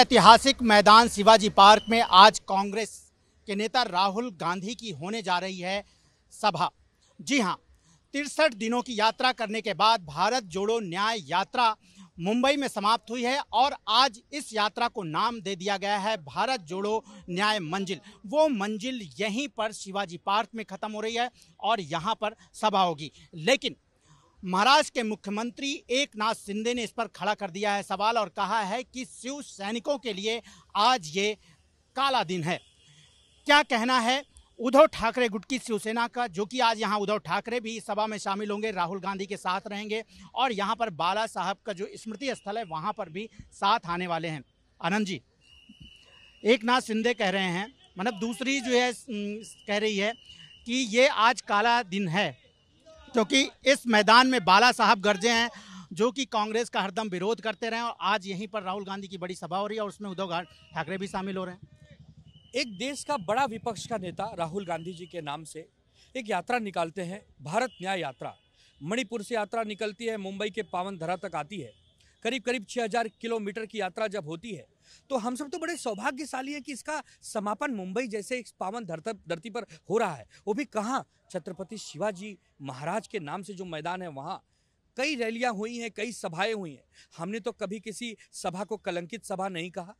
ऐतिहासिक मैदान शिवाजी पार्क में आज कांग्रेस के नेता राहुल गांधी की होने जा रही है सभा जी हां तिरसठ दिनों की यात्रा करने के बाद भारत जोड़ो न्याय यात्रा मुंबई में समाप्त हुई है और आज इस यात्रा को नाम दे दिया गया है भारत जोड़ो न्याय मंजिल वो मंजिल यहीं पर शिवाजी पार्क में ख़त्म हो रही है और यहाँ पर सभा होगी लेकिन महाराष्ट्र के मुख्यमंत्री एक नाथ शिंदे ने इस पर खड़ा कर दिया है सवाल और कहा है कि शिव सैनिकों के लिए आज ये काला दिन है क्या कहना है उद्धव ठाकरे गुट की शिवसेना का जो कि आज यहाँ उद्धव ठाकरे भी इस सभा में शामिल होंगे राहुल गांधी के साथ रहेंगे और यहाँ पर बाला साहब का जो स्मृति स्थल है वहाँ पर भी साथ आने वाले हैं आनंद जी एक नाथ शिंदे कह रहे हैं मतलब दूसरी जो है कह रही है कि ये आज काला दिन है क्योंकि इस मैदान में बाला साहब गर्जे हैं जो कि कांग्रेस का हरदम विरोध करते रहे और आज यहीं पर राहुल गांधी की बड़ी सभा हो रही है और उसमें उद्धव ठाकरे भी शामिल हो रहे हैं एक देश का बड़ा विपक्ष का नेता राहुल गांधी जी के नाम से एक यात्रा निकालते हैं भारत न्याय यात्रा मणिपुर से यात्रा निकलती है मुंबई के पावन धरा तक आती है करीब करीब 6000 किलोमीटर की यात्रा जब होती है तो हम सब तो बड़े सौभाग्यशाली है कि इसका समापन मुंबई जैसे एक पावन धरती पर हो रहा है वो भी कहाँ छत्रपति शिवाजी महाराज के नाम से जो मैदान है वहाँ कई रैलियाँ हुई हैं कई सभाएँ हुई हैं हमने तो कभी किसी सभा को कलंकित सभा नहीं कहा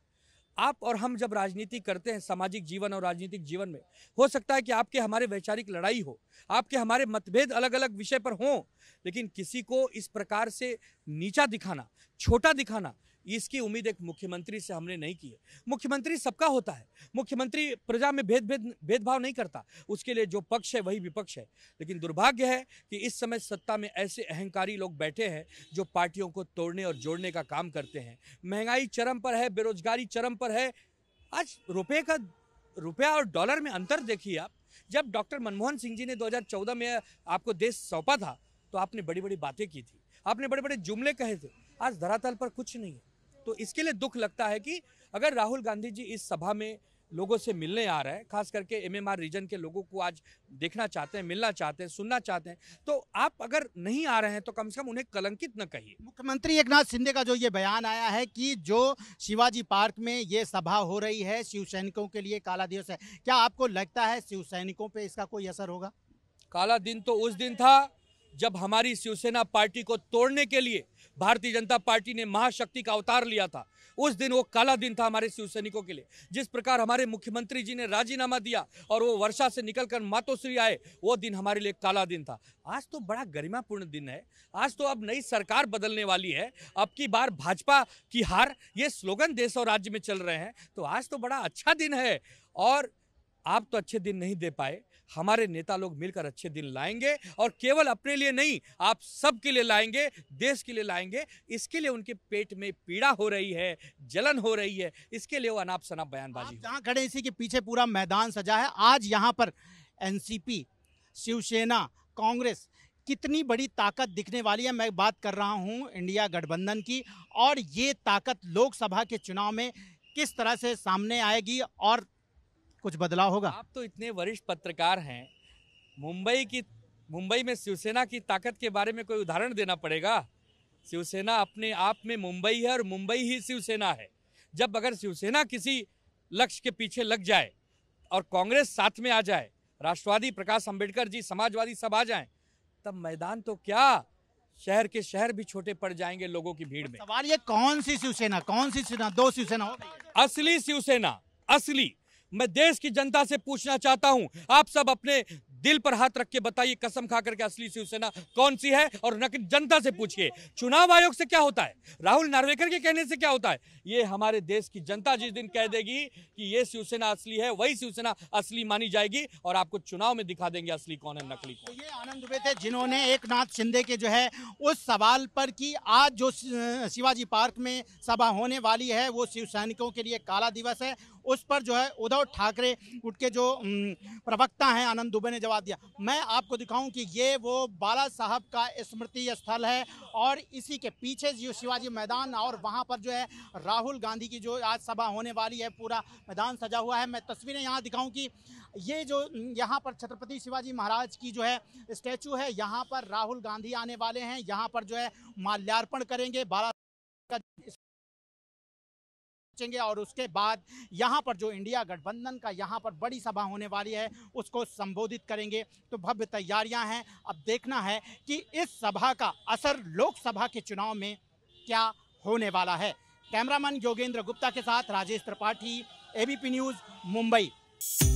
आप और हम जब राजनीति करते हैं सामाजिक जीवन और राजनीतिक जीवन में हो सकता है कि आपके हमारे वैचारिक लड़ाई हो आपके हमारे मतभेद अलग अलग विषय पर हों लेकिन किसी को इस प्रकार से नीचा दिखाना छोटा दिखाना इसकी उम्मीद एक मुख्यमंत्री से हमने नहीं की है मुख्यमंत्री सबका होता है मुख्यमंत्री प्रजा में भेद भेद भेदभाव नहीं करता उसके लिए जो पक्ष है वही विपक्ष है लेकिन दुर्भाग्य है कि इस समय सत्ता में ऐसे अहंकारी लोग बैठे हैं जो पार्टियों को तोड़ने और जोड़ने का काम करते हैं महंगाई चरम पर है बेरोजगारी चरम पर है आज रुपये का रुपया और डॉलर में अंतर देखिए आप जब डॉक्टर मनमोहन सिंह जी ने दो में आपको देश सौंपा था तो आपने बड़ी बड़ी बातें की थी आपने बड़े बड़े जुमले कहे थे आज धरातल पर कुछ नहीं है तो इसके लिए दुख लगता है कि अगर राहुल गांधी जी इस सभा में लोगों से मिलने आ रहे हैं खास करके एमएमआर रीजन के लोगों को आज देखना चाहते हैं मिलना चाहते हैं सुनना चाहते हैं तो आप अगर नहीं आ रहे हैं तो कम से कम उन्हें कलंकित न कहिए मुख्यमंत्री एकनाथ शिंदे का जो ये बयान आया है कि जो शिवाजी पार्क में ये सभा हो रही है शिव सैनिकों के लिए काला दिवस है क्या आपको लगता है शिव सैनिकों पर इसका कोई असर होगा काला दिन तो उस दिन था जब हमारी शिवसेना पार्टी को तोड़ने के लिए भारतीय जनता पार्टी ने महाशक्ति का अवतार लिया था उस दिन वो काला दिन था हमारे शिवसैनिकों के लिए जिस प्रकार हमारे मुख्यमंत्री जी ने राजीनामा दिया और वो वर्षा से निकलकर मातोश्री आए वो दिन हमारे लिए काला दिन था आज तो बड़ा गरिमापूर्ण दिन है आज तो अब नई सरकार बदलने वाली है अब की बार भाजपा की हार ये स्लोगन देश और राज्य में चल रहे हैं तो आज तो बड़ा अच्छा दिन है और आप तो अच्छे दिन नहीं दे पाए हमारे नेता लोग मिलकर अच्छे दिन लाएंगे और केवल अपने लिए नहीं आप सबके लिए लाएंगे देश के लिए लाएंगे इसके लिए उनके पेट में पीड़ा हो रही है जलन हो रही है इसके लिए वो अनाप शनाप बयानबाजी जहाँ खड़े इसी के पीछे पूरा मैदान सजा है आज यहाँ पर एन शिवसेना कांग्रेस कितनी बड़ी ताकत दिखने वाली है मैं बात कर रहा हूं इंडिया गठबंधन की और ये ताकत लोकसभा के चुनाव में किस तरह से सामने आएगी और कुछ बदलाव होगा आप तो इतने वरिष्ठ पत्रकार हैं मुंबई की मुंबई में शिवसेना की ताकत के बारे में कोई उदाहरण देना पड़ेगा शिवसेना अपने आप में मुंबई है और मुंबई ही शिवसेना है जब अगर शिवसेना किसी लक्ष्य के पीछे लग जाए और कांग्रेस साथ में आ जाए राष्ट्रवादी प्रकाश अंबेडकर जी समाजवादी सब आ जाए तब मैदान तो क्या शहर के शहर भी छोटे पड़ जाएंगे लोगों की भीड़ में सवाल ये कौन सी शिवसेना कौन सी शिवसेना दो शिवसेना असली शिवसेना असली मैं देश की जनता से पूछना चाहता हूं आप सब अपने दिल पर हाथ रख के बताइए कसम खा करके असली शिवसेना कौन सी है और जनता से पूछिए चुनाव आयोग से क्या होता है राहुल नार्वेकर के कहने से क्या होता है ये हमारे देश की जनता जिस दिन कह देगी कि ये शिवसेना असली है वही शिवसेना असली मानी जाएगी और आपको चुनाव में दिखा देंगे असली कौन है नकली कौन ये आनंद दुबे थे जिन्होंने एक नाथ शिंदे के जो है उस सवाल पर की आज जो शिवाजी पार्क में सभा होने वाली है वो शिव सैनिकों के लिए काला दिवस है उस पर जो है उद्धव ठाकरे के जो प्रवक्ता हैं आनंद दुबे ने जवाब दिया मैं आपको दिखाऊं कि ये वो बाला साहब का स्मृति स्थल है और इसी के पीछे जो शिवाजी मैदान और वहाँ पर जो है राहुल गांधी की जो आज सभा होने वाली है पूरा मैदान सजा हुआ है मैं तस्वीरें यहाँ दिखाऊँ कि ये जो यहाँ पर छत्रपति शिवाजी महाराज की जो है स्टैचू है यहाँ पर राहुल गांधी आने वाले हैं यहाँ पर जो है माल्यार्पण करेंगे बाला पहुंचेंगे और उसके बाद यहाँ पर जो इंडिया गठबंधन का यहाँ पर बड़ी सभा होने वाली है उसको संबोधित करेंगे तो भव्य तैयारियां हैं अब देखना है कि इस सभा का असर लोकसभा के चुनाव में क्या होने वाला है कैमरामैन योगेंद्र गुप्ता के साथ राजेश त्रिपाठी एबीपी न्यूज़ मुंबई